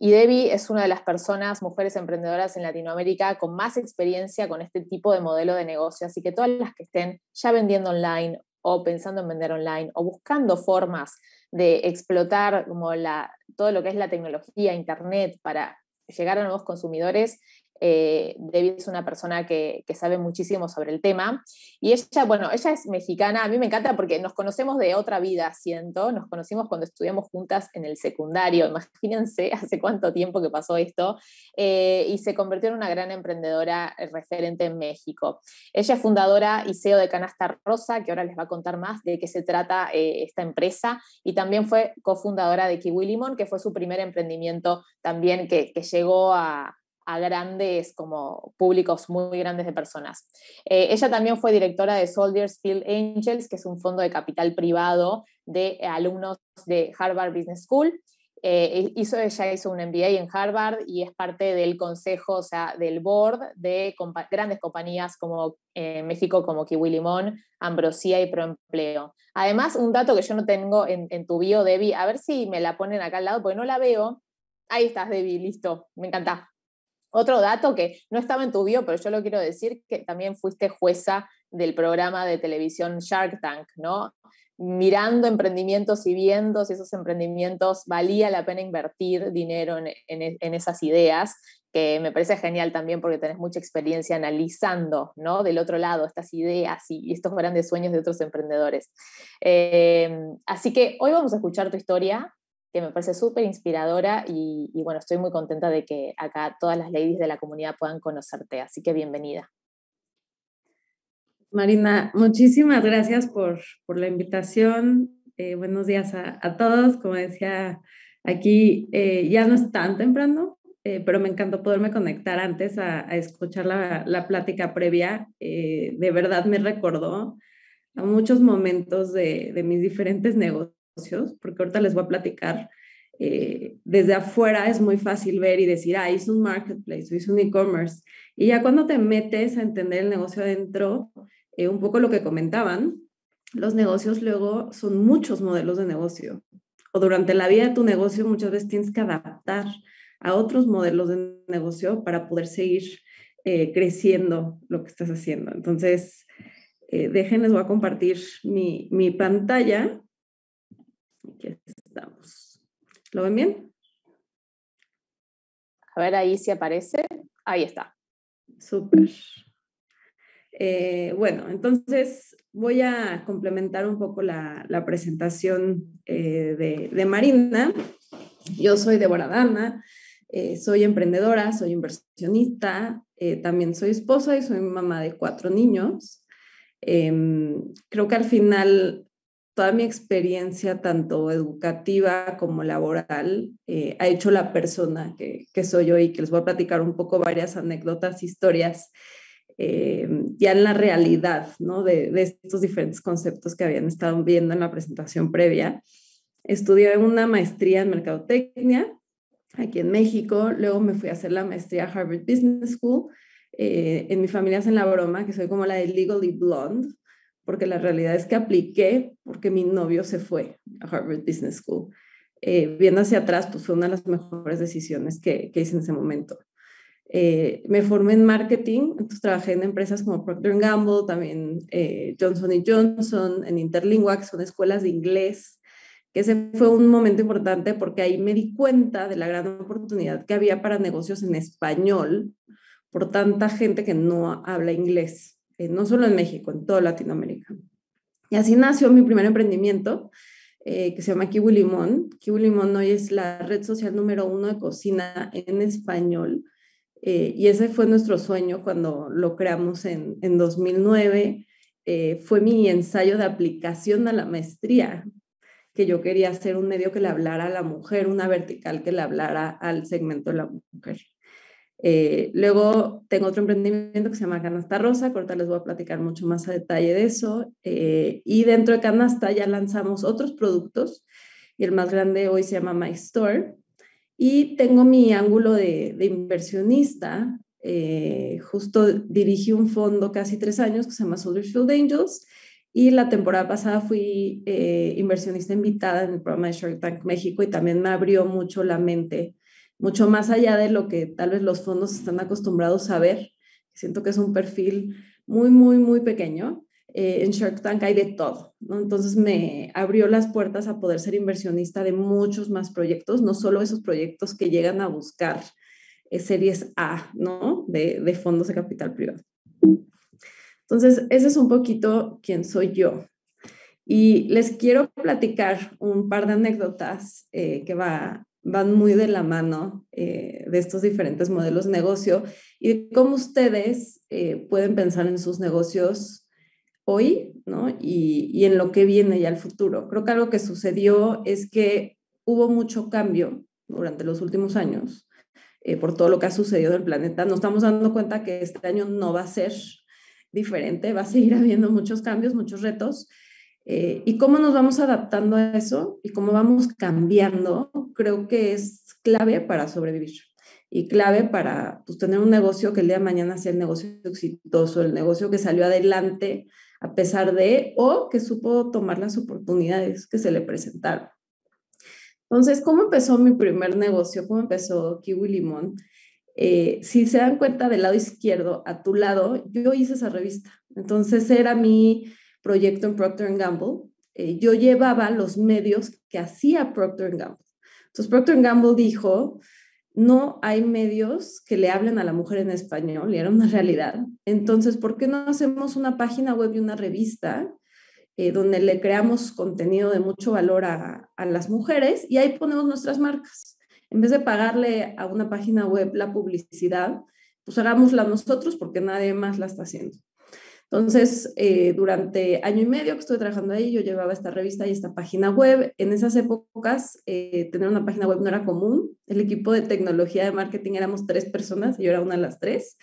Y Debbie es una de las personas, mujeres emprendedoras en Latinoamérica, con más experiencia con este tipo de modelo de negocio. Así que todas las que estén ya vendiendo online o pensando en vender online o buscando formas de explotar como la, todo lo que es la tecnología, Internet, para llegar a nuevos consumidores, eh, es una persona que, sabe muchísimo sobre el tema. Y ella, bueno, ella es mexicana, a mí me encanta porque nos conocemos de otra vida, siento, nos conocimos cuando estudiamos juntas en el secundario, imagínense hace cuánto tiempo que pasó esto, eh, y se convirtió en una gran emprendedora eh, referente en México. Ella es fundadora y CEO de Canasta Rosa, que ahora les va a contar más de qué se trata eh, esta empresa, y también fue cofundadora de Kiwi Limón, que fue su primer emprendimiento también que llegó a a grandes, como públicos muy grandes de personas. Eh, ella también fue directora de Soldiers Field Angels, que es un fondo de capital privado de alumnos de Harvard Business School. Eh, hizo, ella hizo un MBA en Harvard y es parte del consejo, o sea, del board de grandes compañías como eh, México, como Kiwi Limón, Ambrosía y Proempleo. Además, un dato que yo no tengo en, en tu bio, Debbie, a ver si me la ponen acá al lado, porque no la veo. Ahí estás, Debbie, listo, me encanta. Otro dato que no estaba en tu bio, pero yo lo quiero decir, que también fuiste jueza del programa de televisión Shark Tank, ¿no? Mirando emprendimientos y viendo si esos emprendimientos valía la pena invertir dinero en, esas ideas, que me parece genial también porque tenés mucha experiencia analizando, ¿no? Del otro lado, estas ideas y, estos grandes sueños de otros emprendedores. Eh, así que hoy vamos a escuchar tu historia, que me parece súper inspiradora y, bueno, estoy muy contenta de que acá todas las ladies de la comunidad puedan conocerte, así que bienvenida. Marina, muchísimas gracias por, la invitación. Eh, buenos días a, todos. Como decía, aquí eh, ya no es tan temprano, eh, pero me encantó poderme conectar antes a, escuchar la, plática previa. de verdad me recordó a muchos momentos de mis diferentes negocios porque ahorita les voy a platicar, eh, desde afuera es muy fácil ver y decir, ah, hice un marketplace, es un e-commerce. Y ya cuando te metes a entender el negocio adentro, eh, un poco lo que comentaban, los negocios luego son muchos modelos de negocio. O durante la vida de tu negocio muchas veces tienes que adaptar a otros modelos de negocio para poder seguir eh, creciendo lo que estás haciendo. Entonces, eh, déjenles, voy a compartir mi, mi, pantalla Aquí estamos. ¿Lo ven bien? A ver ahí si aparece. Ahí está. Súper. Eh, bueno, entonces voy a complementar un poco la, presentación eh, de, Marina. Yo soy Débora Dana, eh, soy emprendedora, soy inversionista, también soy esposa y soy mamá de cuatro niños. Em, creo que al final toda mi experiencia, tanto educativa como laboral, eh, ha hecho la persona que, soy hoy, que les voy a platicar un poco varias anécdotas, historias, eh, ya en la realidad, ¿no? De, estos diferentes conceptos que habían estado viendo en la presentación previa. Estudié una maestría en mercadotecnia aquí en México, luego me fui a hacer la maestría a Harvard Business School. Eh, en mi familia hacen la broma que soy como la de Legally Blonde, porque la realidad es que apliqué porque mi novio se fue a Harvard Business School. Eh, viendo hacia atrás, pues fue una de las mejores decisiones que, hice en ese momento. Eh, me formé en marketing, entonces trabajé en empresas como Procter Gamble, también eh, Johnson Johnson, en Interlingua, que son escuelas de inglés, que ese fue un momento importante porque ahí me di cuenta de la gran oportunidad que había para negocios en español por tanta gente que no habla inglés. Eh, no solo en México, en toda Latinoamérica. Y así nació mi primer emprendimiento, eh, que se llama Kiwi Limón. Kiwi Limón hoy es la red social número uno de cocina en español. Eh, y ese fue nuestro sueño cuando lo creamos en, 2009. fue mi ensayo de aplicación a la maestría, que yo quería hacer un medio que le hablara a la mujer, una vertical que le hablara al segmento de la mujer. Eh, luego tengo otro emprendimiento que se llama Canasta Rosa, Corta, ahorita les voy a platicar mucho más a detalle de eso. Eh, y dentro de Canasta ya lanzamos otros productos y el más grande hoy se llama My Store. Y tengo mi ángulo de, inversionista. Eh, justo dirigí un fondo casi tres años que se llama Soldier Angels y la temporada pasada fui inversionista invitada en el programa de Shark Tank México y también me abrió mucho la mente mucho más allá de lo que tal vez los fondos están acostumbrados a ver. Siento que es un perfil muy, muy, muy pequeño. Eh, en Shark Tank hay de todo, ¿no? Entonces me abrió las puertas a poder ser inversionista de muchos más proyectos, no solo esos proyectos que llegan a buscar eh, series A, ¿no? De, de fondos de capital privado. Entonces, ese es un poquito quién soy yo. Y les quiero platicar un par de anécdotas eh, que va van muy de la mano eh, de estos diferentes modelos de negocio y de cómo ustedes eh, pueden pensar en sus negocios hoy ¿no? y, en lo que viene ya al futuro. Creo que algo que sucedió es que hubo mucho cambio durante los últimos años eh, por todo lo que ha sucedido en el planeta. Nos estamos dando cuenta que este año no va a ser diferente, va a seguir habiendo muchos cambios, muchos retos. Eh, y cómo nos vamos adaptando a eso y cómo vamos cambiando, creo que es clave para sobrevivir y clave para pues, tener un negocio que el día de mañana sea el negocio exitoso, el negocio que salió adelante a pesar de o que supo tomar las oportunidades que se le presentaron. Entonces, ¿cómo empezó mi primer negocio? ¿Cómo empezó Kiwi Limón? Eh, si se dan cuenta del lado izquierdo, a tu lado, yo hice esa revista. Entonces era mi proyecto en Procter Gamble, eh, yo llevaba los medios que hacía Procter Gamble. Entonces Procter Gamble dijo, no hay medios que le hablen a la mujer en español, y era una realidad. Entonces, ¿por qué no hacemos una página web y una revista eh, donde le creamos contenido de mucho valor a, a las mujeres y ahí ponemos nuestras marcas? En vez de pagarle a una página web la publicidad, pues hagámosla nosotros porque nadie más la está haciendo. Entonces, eh, durante año y medio que estuve trabajando ahí, yo llevaba esta revista y esta página web. En esas épocas, eh, tener una página web no era común. El equipo de tecnología de marketing éramos tres personas, y yo era una de las tres.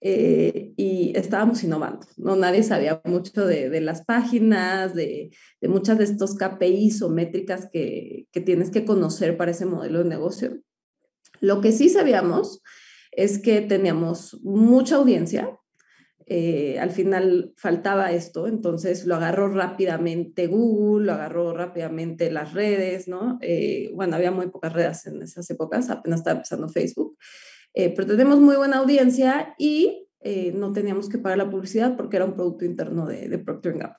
Eh, y estábamos innovando, ¿no? Nadie sabía mucho de, las páginas, de, muchas de estos KPIs o métricas que, que, tienes que conocer para ese modelo de negocio. Lo que sí sabíamos es que teníamos mucha audiencia, eh, al final faltaba esto, entonces lo agarró rápidamente Google, lo agarró rápidamente las redes, ¿no? Eh, bueno, había muy pocas redes en esas épocas, apenas estaba empezando Facebook, eh, pero tenemos muy buena audiencia y no teníamos que pagar la publicidad porque era un producto interno de, de Procter Gamble.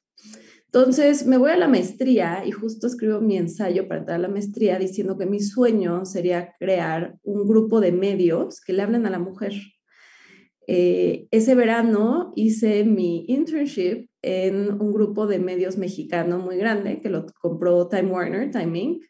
Entonces me voy a la maestría y justo escribo mi ensayo para entrar a la maestría diciendo que mi sueño sería crear un grupo de medios que le hablen a la mujer eh, ese verano hice mi internship en un grupo de medios mexicano muy grande que lo compró Time Warner, Time Inc.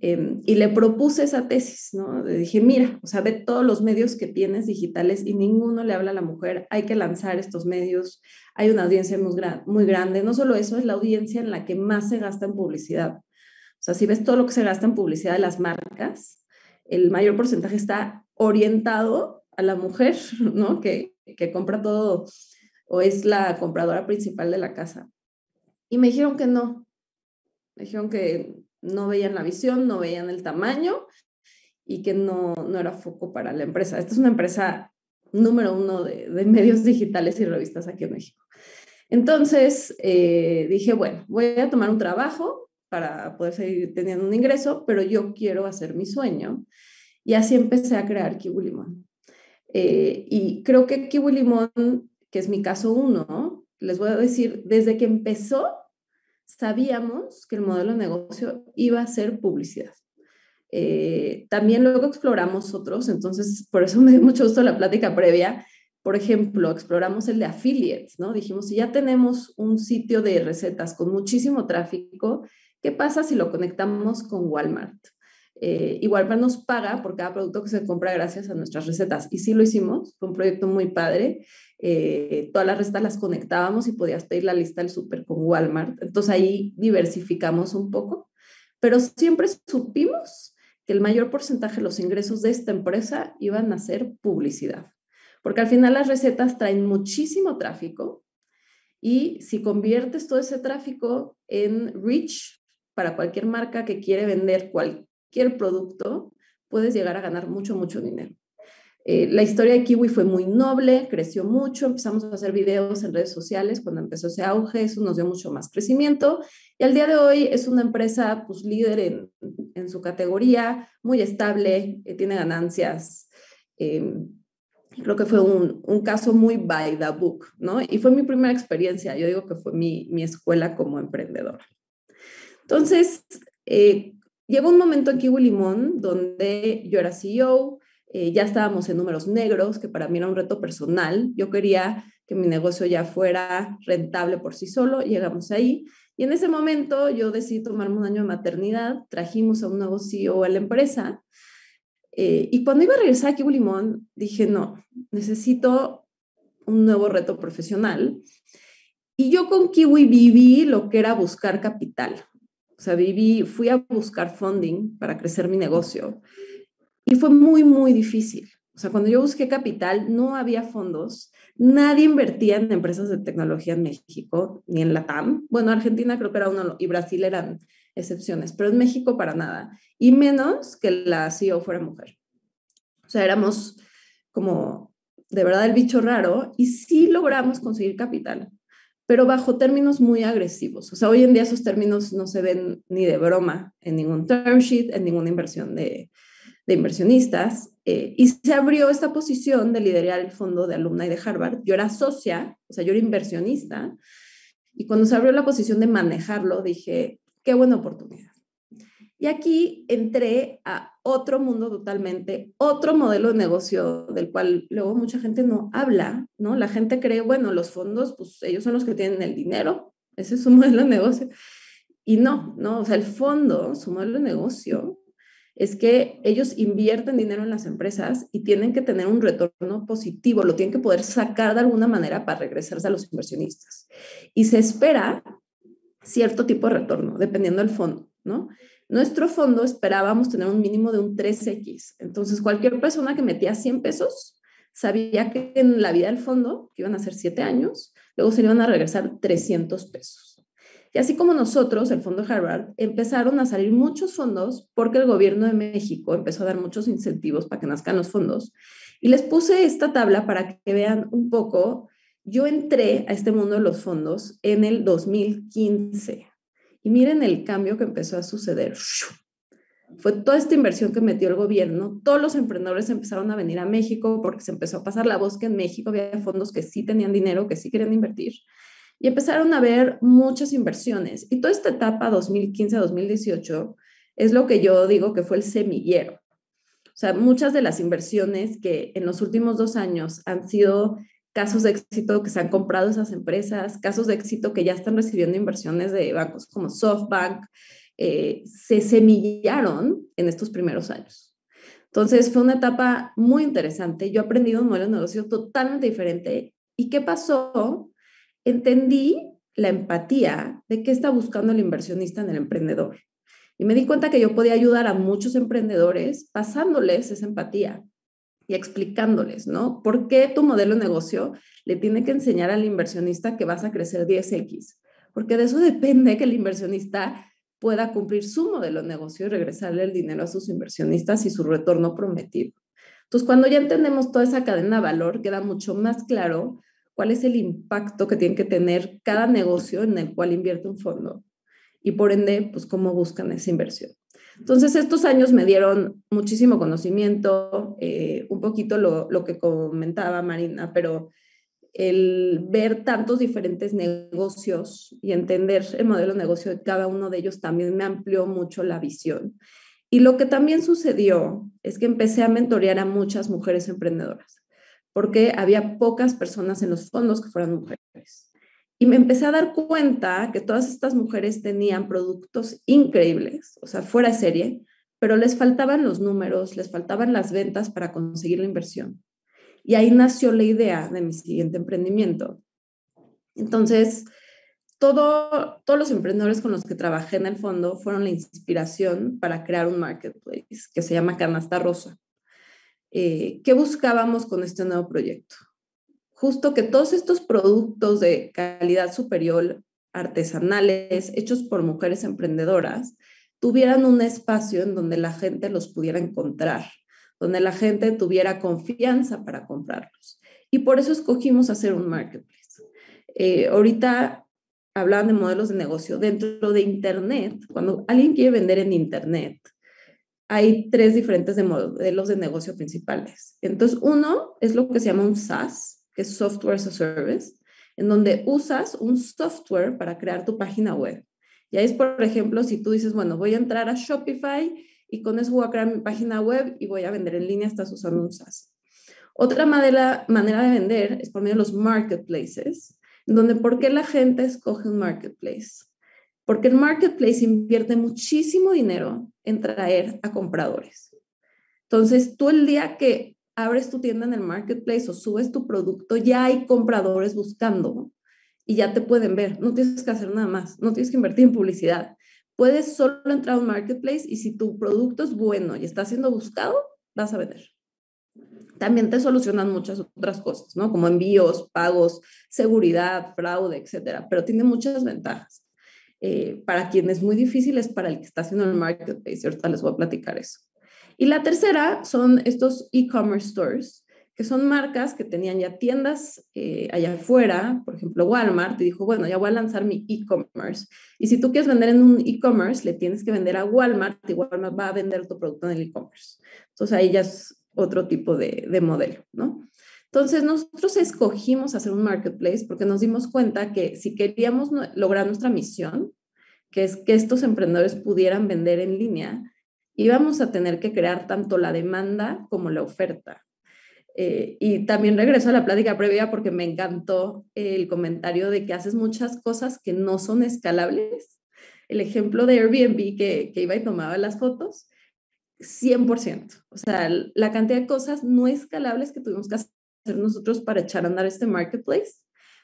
Em, y le propuse esa tesis, ¿no? Le dije, mira, o sea, ve todos los medios que tienes digitales y ninguno le habla a la mujer, hay que lanzar estos medios, hay una audiencia muy, muy grande, no solo eso, es la audiencia en la que más se gasta en publicidad. O sea, si ves todo lo que se gasta en publicidad de las marcas, el mayor porcentaje está orientado a la mujer, ¿no? Que, que compra todo o es la compradora principal de la casa. Y me dijeron que no. Me dijeron que no veían la visión, no veían el tamaño y que no, no era foco para la empresa. Esta es una empresa número uno de, medios digitales y revistas aquí en México. Entonces eh, dije, bueno, voy a tomar un trabajo para poder seguir teniendo un ingreso, pero yo quiero hacer mi sueño. Y así empecé a crear Kiwi eh, y creo que Kiwi Limón, que es mi caso uno, les voy a decir, desde que empezó, sabíamos que el modelo de negocio iba a ser publicidad. Eh, también luego exploramos otros, entonces por eso me dio mucho gusto la plática previa. Por ejemplo, exploramos el de affiliates, ¿no? Dijimos, si ya tenemos un sitio de recetas con muchísimo tráfico, ¿qué pasa si lo conectamos con Walmart? Eh, y Walmart nos paga por cada producto que se compra gracias a nuestras recetas. Y sí lo hicimos, fue un proyecto muy padre. Eh, todas las recetas las conectábamos y podías pedir la lista del súper con Walmart. Entonces ahí diversificamos un poco, pero siempre supimos que el mayor porcentaje de los ingresos de esta empresa iban a ser publicidad, porque al final las recetas traen muchísimo tráfico y si conviertes todo ese tráfico en reach para cualquier marca que quiere vender cualquier producto, puedes llegar a ganar mucho, mucho dinero. Eh, la historia de Kiwi fue muy noble, creció mucho, empezamos a hacer videos en redes sociales cuando empezó ese auge, eso nos dio mucho más crecimiento y al día de hoy es una empresa pues líder en, en su categoría, muy estable, eh, tiene ganancias. Em, creo que fue un, un, caso muy by the book, ¿no? Y fue mi primera experiencia, yo digo que fue mi, mi escuela como emprendedora. Entonces, eh, Llegó un momento en Kiwi Limón donde yo era CEO, eh, ya estábamos en números negros, que para mí era un reto personal. Yo quería que mi negocio ya fuera rentable por sí solo, llegamos ahí. Y en ese momento yo decidí tomarme un año de maternidad, trajimos a un nuevo CEO a la empresa. Eh, y cuando iba a regresar a Kiwi Limón, dije, no, necesito un nuevo reto profesional. Y yo con Kiwi viví lo que era buscar capital. O sea, viví, fui a buscar funding para crecer mi negocio y fue muy, muy difícil. O sea, cuando yo busqué capital, no había fondos, nadie invertía en empresas de tecnología en México, ni en la Bueno, Argentina creo que era uno, y Brasil eran excepciones, pero en México para nada, y menos que la CEO fuera mujer. O sea, éramos como de verdad el bicho raro y sí logramos conseguir capital pero bajo términos muy agresivos. O sea, hoy en día esos términos no se ven ni de broma en ningún term sheet, en ninguna inversión de, inversionistas. Eh, y se abrió esta posición de liderar el fondo de alumna y de Harvard. Yo era socia, o sea, yo era inversionista. Y cuando se abrió la posición de manejarlo, dije, qué buena oportunidad. Y aquí entré a otro mundo totalmente, otro modelo de negocio del cual luego mucha gente no habla, ¿no? La gente cree, bueno, los fondos, pues ellos son los que tienen el dinero, ese es su modelo de negocio. Y no, no, o sea, el fondo, su modelo de negocio es que ellos invierten dinero en las empresas y tienen que tener un retorno positivo, lo tienen que poder sacar de alguna manera para regresarse a los inversionistas. Y se espera cierto tipo de retorno, dependiendo del fondo, ¿no? Nuestro fondo esperábamos tener un mínimo de un 3X. Entonces, cualquier persona que metía 100 pesos sabía que en la vida del fondo, que iban a ser 7 años, luego se iban a regresar 300 pesos. Y así como nosotros, el Fondo Harvard, empezaron a salir muchos fondos porque el gobierno de México empezó a dar muchos incentivos para que nazcan los fondos. Y les puse esta tabla para que vean un poco. Yo entré a este mundo de los fondos en el 2015. Y miren el cambio que empezó a suceder. Fue toda esta inversión que metió el gobierno. Todos los emprendedores empezaron a venir a México porque se empezó a pasar la voz que en México había fondos que sí tenían dinero, que sí querían invertir. Y empezaron a haber muchas inversiones. Y toda esta etapa 2015-2018 es lo que yo digo que fue el semillero. O sea, muchas de las inversiones que en los últimos dos años han sido casos de éxito que se han comprado esas empresas, casos de éxito que ya están recibiendo inversiones de bancos como SoftBank, eh, se semillaron en estos primeros años. Entonces fue una etapa muy interesante. Yo aprendí un modelo de negocio totalmente diferente. ¿Y qué pasó? Entendí la empatía de qué está buscando el inversionista en el emprendedor. Y me di cuenta que yo podía ayudar a muchos emprendedores pasándoles esa empatía, y explicándoles, ¿no? ¿Por qué tu modelo de negocio le tiene que enseñar al inversionista que vas a crecer 10x? Porque de eso depende que el inversionista pueda cumplir su modelo de negocio y regresarle el dinero a sus inversionistas y su retorno prometido. Entonces, cuando ya entendemos toda esa cadena de valor, queda mucho más claro cuál es el impacto que tiene que tener cada negocio en el cual invierte un fondo y por ende, pues cómo buscan esa inversión. Entonces, estos años me dieron muchísimo conocimiento, eh, un poquito lo, lo, que comentaba Marina, pero el ver tantos diferentes negocios y entender el modelo de negocio de cada uno de ellos también me amplió mucho la visión. Y lo que también sucedió es que empecé a mentorear a muchas mujeres emprendedoras, porque había pocas personas en los fondos que fueran mujeres. Y me empecé a dar cuenta que todas estas mujeres tenían productos increíbles, o sea, fuera de serie, pero les faltaban los números, les faltaban las ventas para conseguir la inversión. Y ahí nació la idea de mi siguiente emprendimiento. Entonces, todo, todos los emprendedores con los que trabajé en el fondo fueron la inspiración para crear un marketplace que se llama Canasta Rosa. Eh, ¿Qué buscábamos con este nuevo proyecto? justo que todos estos productos de calidad superior, artesanales, hechos por mujeres emprendedoras, tuvieran un espacio en donde la gente los pudiera encontrar, donde la gente tuviera confianza para comprarlos. Y por eso escogimos hacer un marketplace. Eh, ahorita hablaban de modelos de negocio. Dentro de Internet, cuando alguien quiere vender en Internet, hay tres diferentes modelos de negocio principales. Entonces, uno es lo que se llama un SaaS, que es Software as a Service, en donde usas un software para crear tu página web. Y ahí es, por ejemplo, si tú dices, bueno, voy a entrar a Shopify y con eso voy a crear mi página web y voy a vender en línea, hasta sus anuncios. Otra manera, manera de vender es por medio de los marketplaces, en donde ¿por qué la gente escoge un marketplace? Porque el marketplace invierte muchísimo dinero en traer a compradores. Entonces, tú el día que abres tu tienda en el marketplace o subes tu producto, ya hay compradores buscando y ya te pueden ver. No tienes que hacer nada más, no tienes que invertir en publicidad. Puedes solo entrar a un marketplace y si tu producto es bueno y está siendo buscado, vas a vender. También te solucionan muchas otras cosas, ¿no? Como envíos, pagos, seguridad, fraude, etcétera. Pero tiene muchas ventajas. Eh, para quien es muy difícil es para el que está haciendo el marketplace. Y ahorita les voy a platicar eso. Y la tercera son estos e-commerce stores, que son marcas que tenían ya tiendas eh, allá afuera, por ejemplo Walmart, y dijo, bueno, ya voy a lanzar mi e-commerce. Y si tú quieres vender en un e-commerce, le tienes que vender a Walmart y Walmart va a vender tu producto en el e-commerce. Entonces ahí ya es otro tipo de, de modelo, ¿no? Entonces, nosotros escogimos hacer un marketplace porque nos dimos cuenta que si queríamos lograr nuestra misión, que es que estos emprendedores pudieran vender en línea, y vamos a tener que crear tanto la demanda como la oferta. Eh, y también regreso a la plática previa porque me encantó el comentario de que haces muchas cosas que no son escalables. El ejemplo de Airbnb que, que iba y tomaba las fotos, 100%. O sea, la cantidad de cosas no escalables que tuvimos que hacer nosotros para echar a andar este marketplace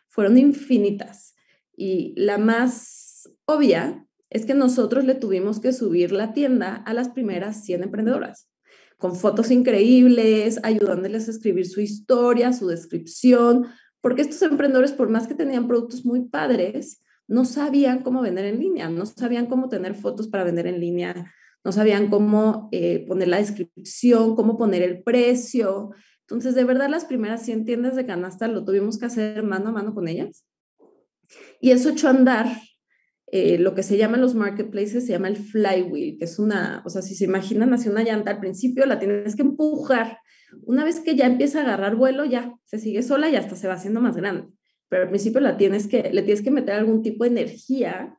fueron infinitas. Y la más obvia es que nosotros le tuvimos que subir la tienda a las primeras 100 emprendedoras, con fotos increíbles, ayudándoles a escribir su historia, su descripción, porque estos emprendedores, por más que tenían productos muy padres, no sabían cómo vender en línea, no sabían cómo tener fotos para vender en línea, no sabían cómo eh, poner la descripción, cómo poner el precio. Entonces, de verdad, las primeras 100 tiendas de canasta lo tuvimos que hacer mano a mano con ellas. Y eso echó a andar eh, lo que se llama en los marketplaces se llama el flywheel, que es una, o sea, si se imagina nació una llanta al principio, la tienes que empujar. Una vez que ya empieza a agarrar vuelo, ya se sigue sola y hasta se va haciendo más grande. Pero al principio la tienes que, le tienes que meter algún tipo de energía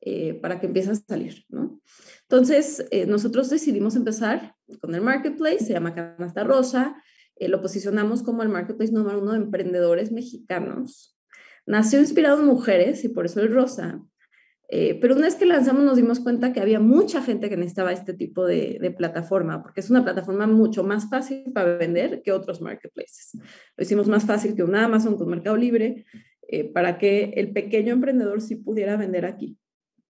eh, para que empiece a salir, ¿no? Entonces, eh, nosotros decidimos empezar con el marketplace, se llama Canasta Rosa, lo posicionamos como el marketplace número uno de emprendedores mexicanos. Nació inspirado en mujeres y por eso el rosa, eh, pero una vez que lanzamos nos dimos cuenta que había mucha gente que necesitaba este tipo de, plataforma, porque es una plataforma mucho más fácil para vender que otros marketplaces. Lo hicimos más fácil que un Amazon, que un Mercado Libre, eh, para que el pequeño emprendedor sí pudiera vender aquí.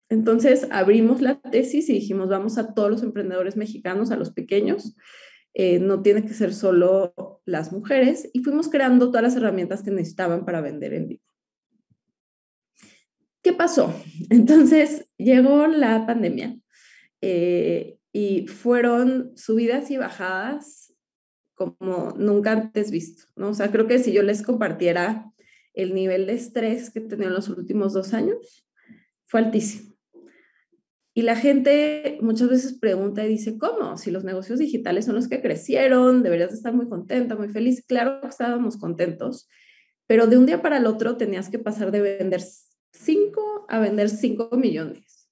Entonces abrimos la tesis y dijimos, vamos a todos los emprendedores mexicanos, a los pequeños, eh, no tiene que ser solo las mujeres, y fuimos creando todas las herramientas que necesitaban para vender en ¿Qué pasó? Entonces llegó la pandemia eh, y fueron subidas y bajadas como nunca antes visto, ¿no? O sea, creo que si yo les compartiera el nivel de estrés que he tenido en los últimos dos años, fue altísimo. Y la gente muchas veces pregunta y dice, ¿cómo? Si los negocios digitales son los que crecieron, deberías estar muy contenta, muy feliz. Claro que estábamos contentos, pero de un día para el otro tenías que pasar de vender 5 a vender 5 millones.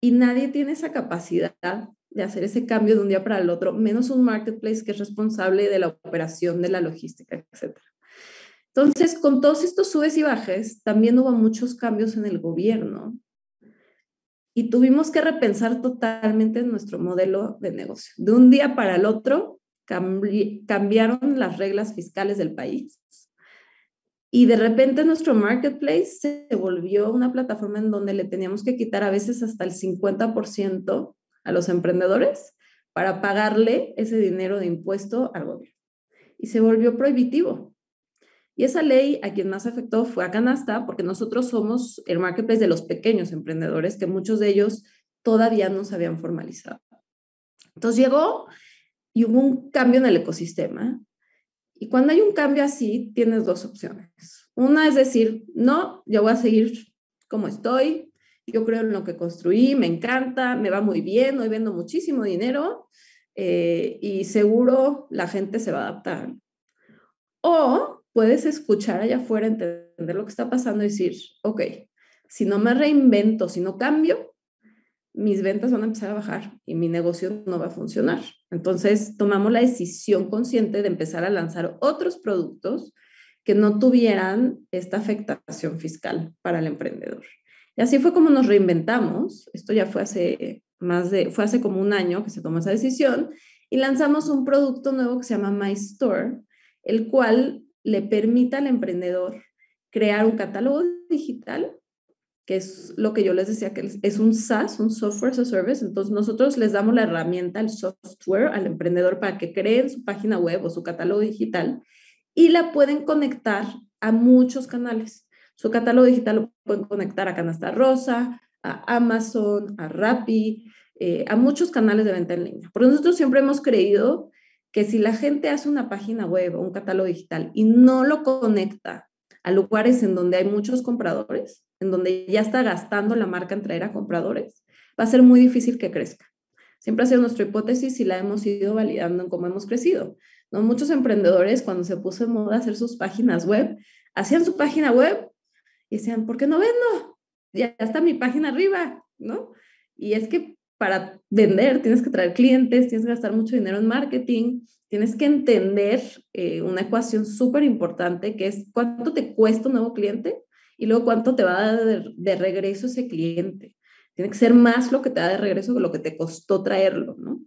Y nadie tiene esa capacidad de hacer ese cambio de un día para el otro, menos un marketplace que es responsable de la operación, de la logística, etc. Entonces, con todos estos subes y bajes, también hubo muchos cambios en el gobierno y tuvimos que repensar totalmente nuestro modelo de negocio. De un día para el otro, cambiaron las reglas fiscales del país y de repente nuestro marketplace se volvió una plataforma en donde le teníamos que quitar a veces hasta el 50% a los emprendedores para pagarle ese dinero de impuesto al gobierno. Y se volvió prohibitivo. Y esa ley a quien más afectó fue a Canasta, porque nosotros somos el marketplace de los pequeños emprendedores, que muchos de ellos todavía no se habían formalizado. Entonces llegó y hubo un cambio en el ecosistema y cuando hay un cambio así, tienes dos opciones. Una es decir, no, yo voy a seguir como estoy, yo creo en lo que construí, me encanta, me va muy bien, hoy vendo muchísimo dinero eh, y seguro la gente se va a adaptar. O puedes escuchar allá afuera, entender lo que está pasando y decir, ok, si no me reinvento, si no cambio, mis ventas van a empezar a bajar y mi negocio no va a funcionar. Entonces tomamos la decisión consciente de empezar a lanzar otros productos que no tuvieran esta afectación fiscal para el emprendedor. Y así fue como nos reinventamos. Esto ya fue hace más de, fue hace como un año que se tomó esa decisión y lanzamos un producto nuevo que se llama My Store, el cual le permite al emprendedor crear un catálogo digital que es lo que yo les decía, que es un SaaS, un software as a service. Entonces nosotros les damos la herramienta, el software al emprendedor para que creen su página web o su catálogo digital y la pueden conectar a muchos canales. Su catálogo digital lo pueden conectar a Canasta Rosa, a Amazon, a Rappi, eh, a muchos canales de venta en línea. Porque nosotros siempre hemos creído que si la gente hace una página web o un catálogo digital y no lo conecta a lugares en donde hay muchos compradores, en donde ya está gastando la marca en traer a compradores, va a ser muy difícil que crezca. Siempre ha sido nuestra hipótesis y la hemos ido validando en cómo hemos crecido. ¿no? Muchos emprendedores cuando se puso en moda hacer sus páginas web, hacían su página web y decían, ¿por qué no vendo? Ya está mi página arriba, ¿no? Y es que para vender tienes que traer clientes, tienes que gastar mucho dinero en marketing, tienes que entender eh, una ecuación súper importante que es cuánto te cuesta un nuevo cliente y luego cuánto te va a dar de, regreso ese cliente. Tiene que ser más lo que te da de regreso que lo que te costó traerlo, ¿no?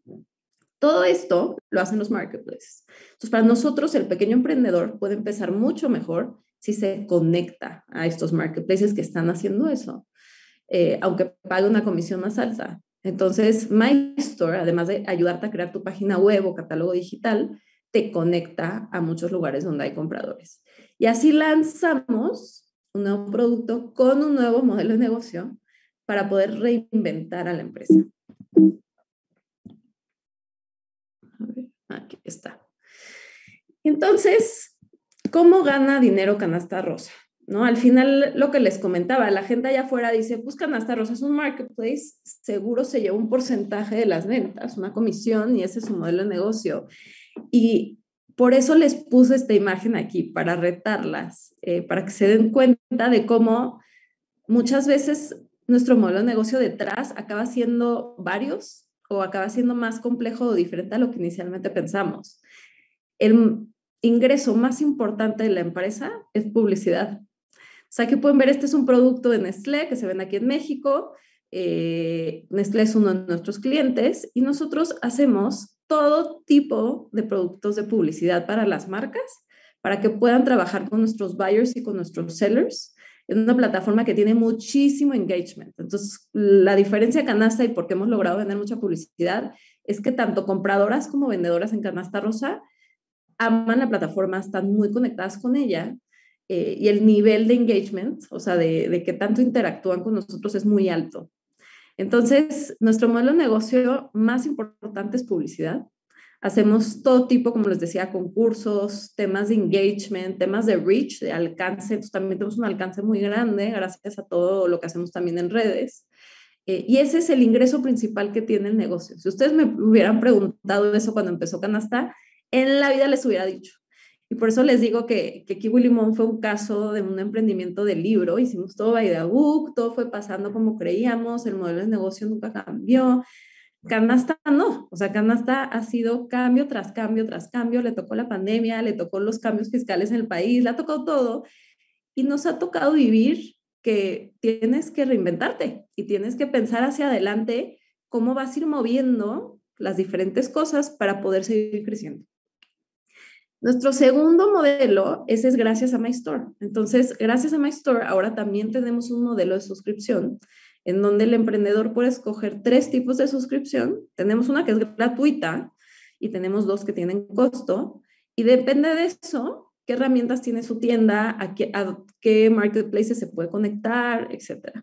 Todo esto lo hacen los marketplaces. Entonces, para nosotros, el pequeño emprendedor puede empezar mucho mejor si se conecta a estos marketplaces que están haciendo eso, eh, aunque pague una comisión más alta. Entonces, MyStore, además de ayudarte a crear tu página web o catálogo digital, te conecta a muchos lugares donde hay compradores. Y así lanzamos un nuevo producto con un nuevo modelo de negocio para poder reinventar a la empresa. aquí está. Entonces, ¿cómo gana dinero Canasta Rosa? ¿No? Al final, lo que les comentaba, la gente allá afuera dice, pues Canasta Rosa es un marketplace, seguro se lleva un porcentaje de las ventas, una comisión, y ese es su modelo de negocio. Y por eso les puse esta imagen aquí, para retarlas, eh, para que se den cuenta de cómo muchas veces nuestro modelo de negocio detrás acaba siendo varios o acaba siendo más complejo o diferente a lo que inicialmente pensamos. El ingreso más importante de la empresa es publicidad. O sea, que pueden ver, este es un producto de Nestlé que se vende aquí en México. Eh, Nestlé es uno de nuestros clientes y nosotros hacemos todo tipo de productos de publicidad para las marcas, para que puedan trabajar con nuestros buyers y con nuestros sellers. en una plataforma que tiene muchísimo engagement. Entonces, la diferencia de Canasta y por qué hemos logrado vender mucha publicidad es que tanto compradoras como vendedoras en Canasta Rosa aman la plataforma, están muy conectadas con ella eh, y el nivel de engagement, o sea, de que tanto interactúan con nosotros es muy alto. Entonces, nuestro modelo de negocio más importante es publicidad. Hacemos todo tipo, como les decía, concursos, temas de engagement, temas de reach, de alcance. entonces también tenemos un alcance muy grande gracias a todo lo que hacemos también en redes. Eh, y ese es el ingreso principal que tiene el negocio. Si ustedes me hubieran preguntado eso cuando empezó Canasta, en la vida les hubiera dicho. Y por eso les digo que, que Kiwi Limón fue un caso de un emprendimiento de libro. Hicimos todo by the book, todo fue pasando como creíamos, el modelo de negocio nunca cambió. Canasta no, o sea, Canasta ha sido cambio tras cambio tras cambio, le tocó la pandemia, le tocó los cambios fiscales en el país, le ha tocado todo y nos ha tocado vivir que tienes que reinventarte y tienes que pensar hacia adelante cómo vas a ir moviendo las diferentes cosas para poder seguir creciendo. Nuestro segundo modelo, ese es gracias a MyStore. Entonces, gracias a MyStore, ahora también tenemos un modelo de suscripción en donde el emprendedor puede escoger tres tipos de suscripción. Tenemos una que es gratuita y tenemos dos que tienen costo. Y depende de eso, qué herramientas tiene su tienda, a qué, marketplaces se puede conectar, etc.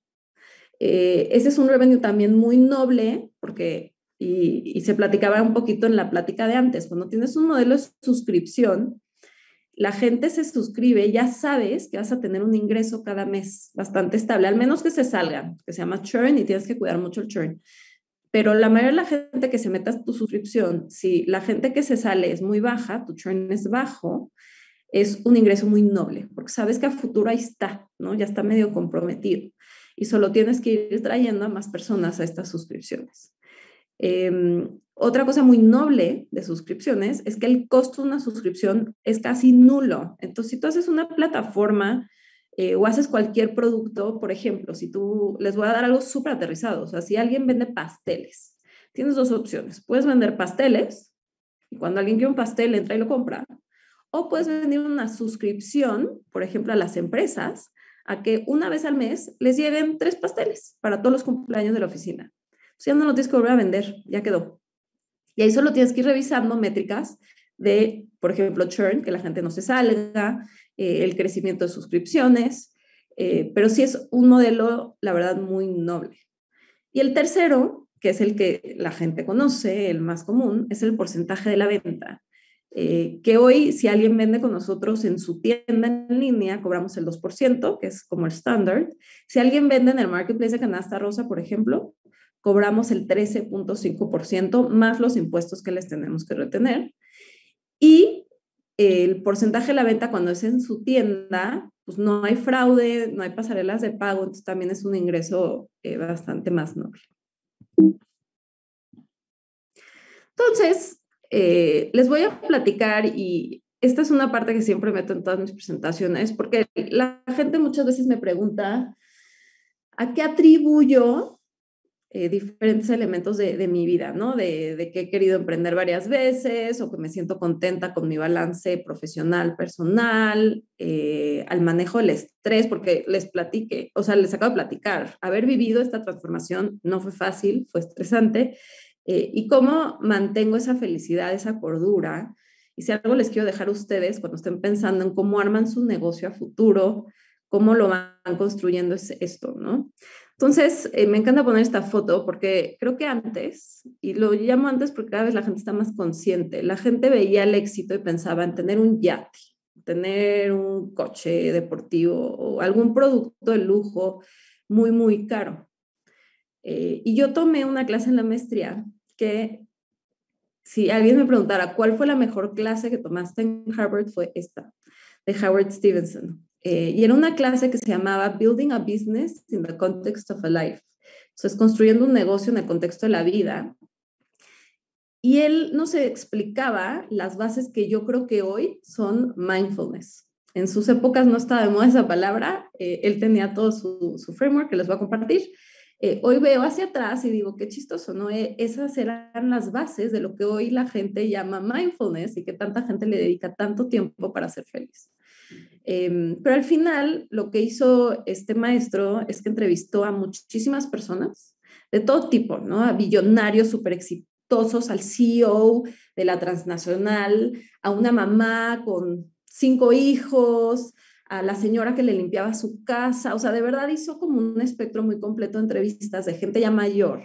Eh, ese es un revenue también muy noble porque y, se platicaba un poquito en la plática de antes, cuando tienes un modelo de suscripción, la gente se suscribe, ya sabes que vas a tener un ingreso cada mes bastante estable, al menos que se salga, que se llama churn y tienes que cuidar mucho el churn. Pero la mayoría de la gente que se meta a tu suscripción, si la gente que se sale es muy baja, tu churn es bajo, es un ingreso muy noble, porque sabes que a futuro ahí está, ¿no? Ya está medio comprometido y solo tienes que ir trayendo a más personas a estas suscripciones. Em, otra cosa muy noble de suscripciones es que el costo de una suscripción es casi nulo. Entonces, si tú haces una plataforma eh, o haces cualquier producto, por ejemplo, si tú les voy a dar algo súper aterrizado, o sea, si alguien vende pasteles, tienes dos opciones. Puedes vender pasteles, y cuando alguien quiere un pastel, entra y lo compra. O puedes vender una suscripción, por ejemplo, a las empresas, a que una vez al mes les lleguen tres pasteles para todos los cumpleaños de la oficina siendo ya no lo tienes que volver a vender, ya quedó. Y ahí solo tienes que ir revisando métricas de, por ejemplo, churn, que la gente no se salga, eh, el crecimiento de suscripciones, eh, pero sí es un modelo, la verdad, muy noble. Y el tercero, que es el que la gente conoce, el más común, es el porcentaje de la venta. Eh, que hoy, si alguien vende con nosotros en su tienda en línea, cobramos el 2%, que es como el estándar. Si alguien vende en el marketplace de canasta rosa, por ejemplo, cobramos el 13.5% más los impuestos que les tenemos que retener. Y el porcentaje de la venta cuando es en su tienda, pues no hay fraude, no hay pasarelas de pago, entonces también es un ingreso eh, bastante más noble. Entonces, eh, les voy a platicar y esta es una parte que siempre meto en todas mis presentaciones porque la gente muchas veces me pregunta, ¿a qué atribuyo eh, diferentes elementos de, de, mi vida, ¿no? De, de, que he querido emprender varias veces o que me siento contenta con mi balance profesional, personal, eh, al manejo del estrés, porque les platiqué, o sea, les acabo de platicar, haber vivido esta transformación no fue fácil, fue estresante, eh, y cómo mantengo esa felicidad, esa cordura. Y si algo les quiero dejar a ustedes cuando estén pensando en cómo arman su negocio a futuro, cómo lo van construyendo esto, ¿no? Entonces, eh, me encanta poner esta foto porque creo que antes, y lo llamo antes porque cada vez la gente está más consciente, la gente veía el éxito y pensaba en tener un yate, tener un coche deportivo o algún producto de lujo muy, muy caro. Eh, y yo tomé una clase en la maestría que si alguien me preguntara cuál fue la mejor clase que tomaste en Harvard, fue esta, de Howard Stevenson. Eh, y era una clase que se llamaba Building a Business in the Context of a Life. Entonces, construyendo un negocio en el contexto de la vida. Y él nos explicaba las bases que yo creo que hoy son mindfulness. En sus épocas no estaba de moda esa palabra, eh, él tenía todo su, framework que les voy a compartir. Eh, hoy veo hacia atrás y digo, qué chistoso, ¿no? E, esas eran las bases de lo que hoy la gente llama mindfulness y que tanta gente le dedica tanto tiempo para ser feliz. Em, pero al final lo que hizo este maestro es que entrevistó a muchísimas personas de todo tipo, ¿no? A billonarios súper exitosos, al CEO de la transnacional, a una mamá con cinco hijos, a la señora que le limpiaba su casa, o sea, de verdad hizo como un espectro muy completo de entrevistas de gente ya mayor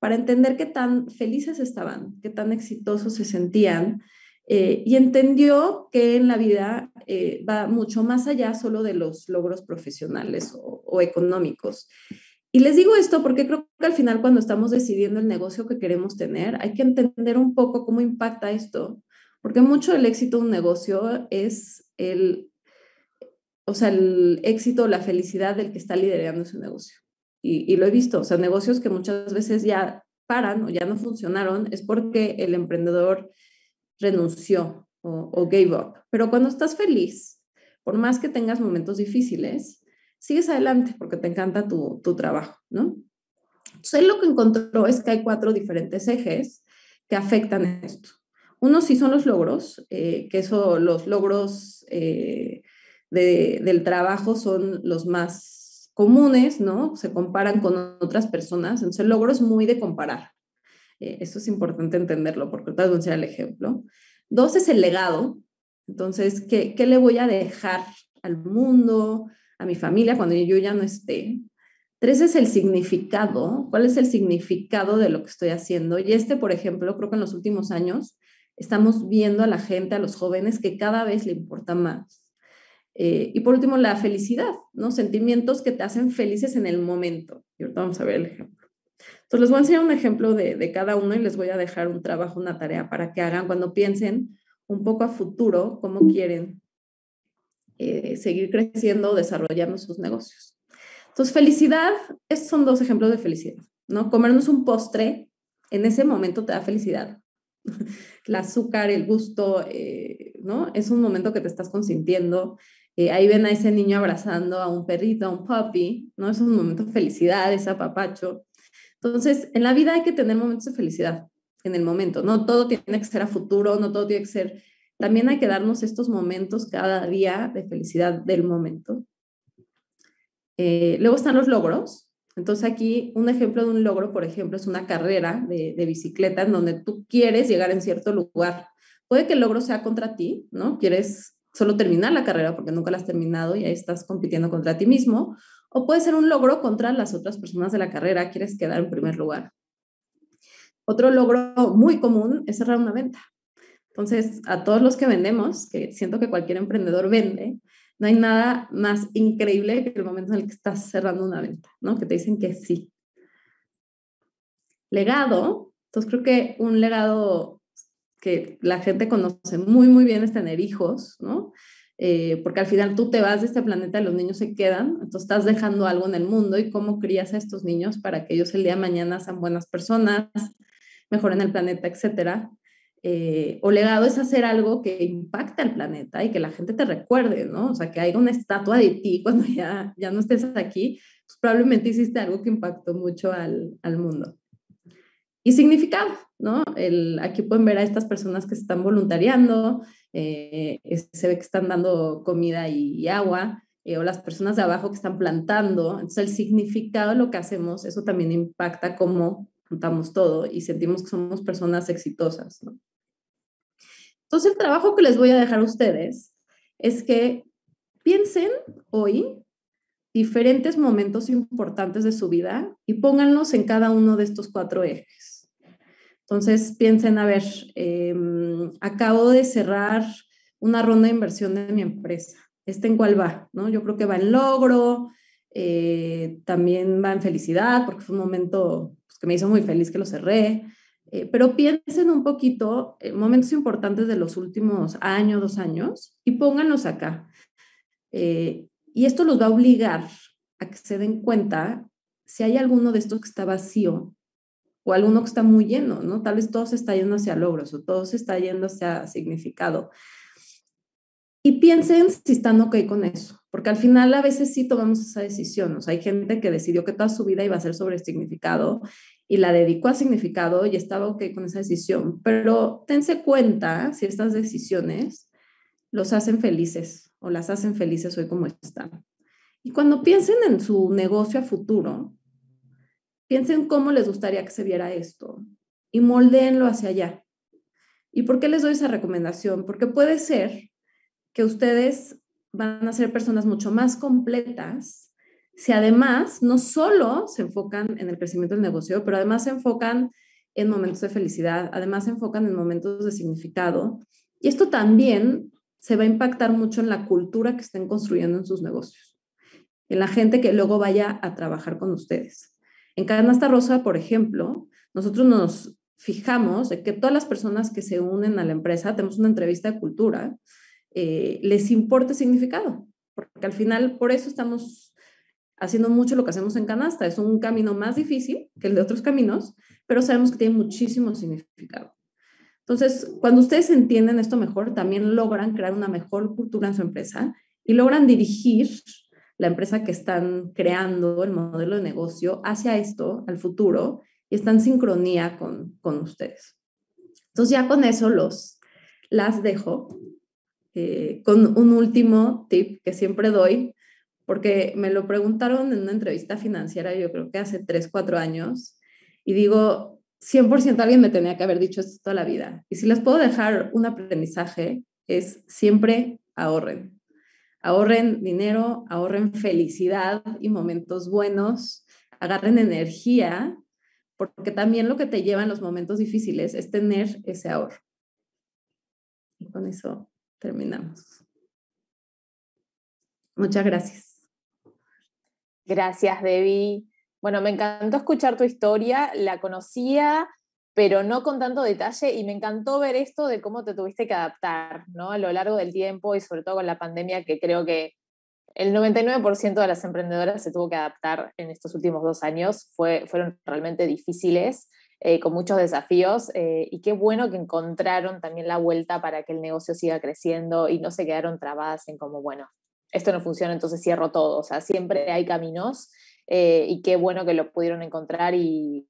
para entender qué tan felices estaban, qué tan exitosos se sentían eh, y entendió que en la vida eh, va mucho más allá solo de los logros profesionales o, económicos. Y les digo esto porque creo que al final cuando estamos decidiendo el negocio que queremos tener, hay que entender un poco cómo impacta esto, porque mucho del éxito de un negocio es el, o sea, el éxito o la felicidad del que está liderando ese negocio. Y, y, lo he visto, o sea, negocios que muchas veces ya paran o ya no funcionaron es porque el emprendedor renunció o, gave up. Pero cuando estás feliz, por más que tengas momentos difíciles, sigues adelante porque te encanta tu, tu trabajo, ¿no? Entonces, él lo que encontró es que hay cuatro diferentes ejes que afectan esto. Uno sí son los logros, eh, que son los logros eh, del trabajo son los más comunes, ¿no? Se comparan con otras personas, entonces el logro es muy de comparar. Eh, eso es importante entenderlo porque vez voy a el ejemplo. Dos es el legado. Entonces, ¿qué, le voy a dejar al mundo, a mi familia cuando yo ya no esté? Tres es el significado. ¿Cuál es el significado de lo que estoy haciendo? Y este, por ejemplo, creo que en los últimos años estamos viendo a la gente, a los jóvenes, que cada vez le importa más. Eh, y por último, la felicidad, ¿no? Sentimientos que te hacen felices en el momento. Y ahorita vamos a ver el ejemplo. Entonces les voy a enseñar un ejemplo de, cada uno y les voy a dejar un trabajo, una tarea para que hagan cuando piensen un poco a futuro cómo quieren eh, seguir creciendo, desarrollando sus negocios. Entonces, felicidad, estos son dos ejemplos de felicidad, ¿no? Comernos un postre en ese momento te da felicidad. el azúcar, el gusto, eh, ¿no? Es un momento que te estás consintiendo. Eh, ahí ven a ese niño abrazando a un perrito, a un puppy, ¿no? Es un momento de felicidad, es apapacho. Entonces, en la vida hay que tener momentos de felicidad, en el momento. No todo tiene que ser a futuro, no todo tiene que ser. También hay que darnos estos momentos cada día de felicidad del momento. Eh, luego están los logros. Entonces aquí un ejemplo de un logro, por ejemplo, es una carrera de, de, bicicleta en donde tú quieres llegar en cierto lugar. Puede que el logro sea contra ti, ¿no? Quieres solo terminar la carrera porque nunca la has terminado y ahí estás compitiendo contra ti mismo o puede ser un logro contra las otras personas de la carrera, quieres quedar en primer lugar. Otro logro muy común es cerrar una venta. Entonces, a todos los que vendemos, que siento que cualquier emprendedor vende, no hay nada más increíble que el momento en el que estás cerrando una venta, ¿no? Que te dicen que sí. Legado, entonces creo que un legado que la gente conoce muy, muy bien es tener hijos, ¿no? Eh, porque al final tú te vas de este planeta y los niños se quedan, entonces estás dejando algo en el mundo y cómo crías a estos niños para que ellos el día de mañana sean buenas personas, mejoren el planeta, etcétera. Eh, o legado es hacer algo que impacte al planeta y que la gente te recuerde, ¿no? O sea, que haya una estatua de ti cuando ya, ya no estés aquí, pues probablemente hiciste algo que impactó mucho al, al mundo. Y significado, aquí pueden ver a estas personas que se están voluntariando, eh, se ve que están dando comida y, agua, eh, o las personas de abajo que están plantando. Entonces, el significado de lo que hacemos, eso también impacta cómo juntamos todo y sentimos que somos personas exitosas, Entonces, el trabajo que les voy a dejar a ustedes es que piensen hoy diferentes momentos importantes de su vida y pónganlos en cada uno de estos cuatro ejes. Entonces piensen, a ver, em, acabo de cerrar una ronda de inversión de mi empresa. ¿Este en cuál va? ¿No? Yo creo que va en logro, eh, también va en felicidad, porque fue un momento pues, que me hizo muy feliz que lo cerré. Eh, pero piensen un poquito en eh, momentos importantes de los últimos años, dos años, y pónganlos acá. y esto los va a obligar a que se den cuenta si hay alguno de estos que está vacío o alguno que está muy lleno, ¿no? Tal vez todo se está yendo hacia logros o todo se está yendo hacia significado. Y piensen si están ok con eso, porque al final a veces sí tomamos esa decisión. O sea, hay gente que decidió que toda su vida iba a ser sobre significado y la dedicó a significado y estaba ok con esa decisión. Pero tense cuenta si estas decisiones los hacen felices o las hacen felices hoy como están. Y cuando piensen en su negocio a futuro, Piensen cómo les gustaría que se viera esto y moldeenlo hacia allá. ¿Y por qué les doy esa recomendación? Porque puede ser que ustedes van a ser personas mucho más completas si además no solo se enfocan en el crecimiento del negocio, pero además se enfocan en momentos de felicidad, además se enfocan en momentos de significado. Y esto también se va a impactar mucho en la cultura que estén construyendo en sus negocios, en la gente que luego vaya a trabajar con ustedes. En Canasta Rosa, por ejemplo, nosotros nos fijamos de que todas las personas que se unen a la empresa, tenemos una entrevista de cultura, eh, les importa significado, porque al final por eso estamos haciendo mucho lo que hacemos en Canasta. Es un camino más difícil que el de otros caminos, pero sabemos que tiene muchísimo significado. Entonces, cuando ustedes entienden esto mejor, también logran crear una mejor cultura en su empresa y logran dirigir la empresa que están creando, el modelo de negocio, hacia esto, al futuro, y está en sincronía con, con ustedes. Entonces ya con eso los, las dejo eh, con un último tip que siempre doy, porque me lo preguntaron en una entrevista financiera, yo creo que hace 3, 4 años, y digo, 100% alguien me tenía que haber dicho esto toda la vida. Y si les puedo dejar un aprendizaje, es siempre ahorren. Ahorren dinero, ahorren felicidad y momentos buenos, agarren energía, porque también lo que te lleva en los momentos difíciles es tener ese ahorro. Y con eso terminamos. Muchas gracias. Gracias, Debbie. Bueno, me encantó escuchar tu historia. La conocía, pero no con tanto detalle y me encantó ver esto de cómo te tuviste que adaptar, ¿no? A lo largo del tiempo y sobre todo con la pandemia que creo que el 99% de las emprendedoras se tuvo que adaptar en estos últimos dos años, Fue, fueron realmente difíciles, eh, con muchos desafíos eh, y qué bueno que encontraron también la vuelta para que el negocio siga creciendo y no se quedaron trabadas en como, bueno, esto no funciona, entonces cierro todo, o sea, siempre hay caminos eh, y qué bueno que lo pudieron encontrar y,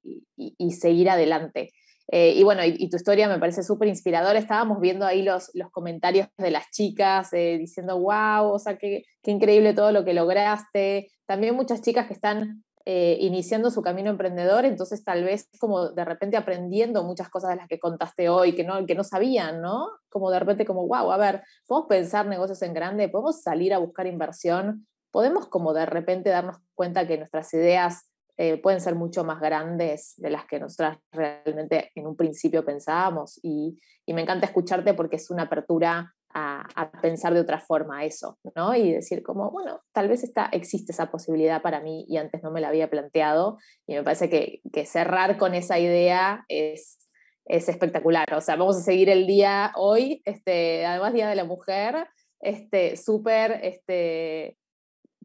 seguir adelante. Eh, y bueno, y, tu historia me parece súper inspiradora. Estábamos viendo ahí los, los comentarios de las chicas eh, diciendo, wow, o sea, qué, increíble todo lo que lograste. También muchas chicas que están iniciando su camino emprendedor, entonces tal vez como de repente aprendiendo muchas cosas de las que contaste hoy, que no, que no sabían, ¿no? Como de repente como, wow, a ver, podemos pensar negocios en grande, podemos salir a buscar inversión podemos como de repente darnos cuenta que nuestras ideas eh, pueden ser mucho más grandes de las que nosotras realmente en un principio pensábamos. Y, me encanta escucharte porque es una apertura a, pensar de otra forma eso, ¿no? Y decir como, bueno, tal vez existe esa posibilidad para mí y antes no me la había planteado. Y me parece que, cerrar con esa idea es, espectacular. O sea, vamos a seguir el día hoy, este, además Día de la Mujer, este, súper este,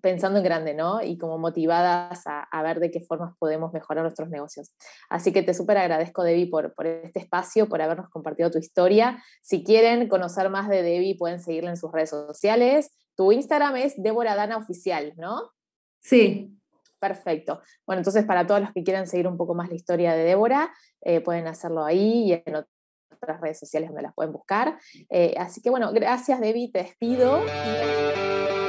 pensando en grande, ¿no? Y como motivadas a, ver de qué formas podemos mejorar nuestros negocios. Así que te súper agradezco, Debbie, por, por, este espacio, por habernos compartido tu historia. Si quieren conocer más de Debbie, pueden seguirla en sus redes sociales. Tu Instagram es Débora Dana Oficial, ¿no? Sí. Perfecto. Bueno, entonces para todos los que quieran seguir un poco más la historia de Débora, eh, pueden hacerlo ahí y en otras redes sociales donde las pueden buscar. Eh, así que bueno, gracias Debbie, te despido. Y...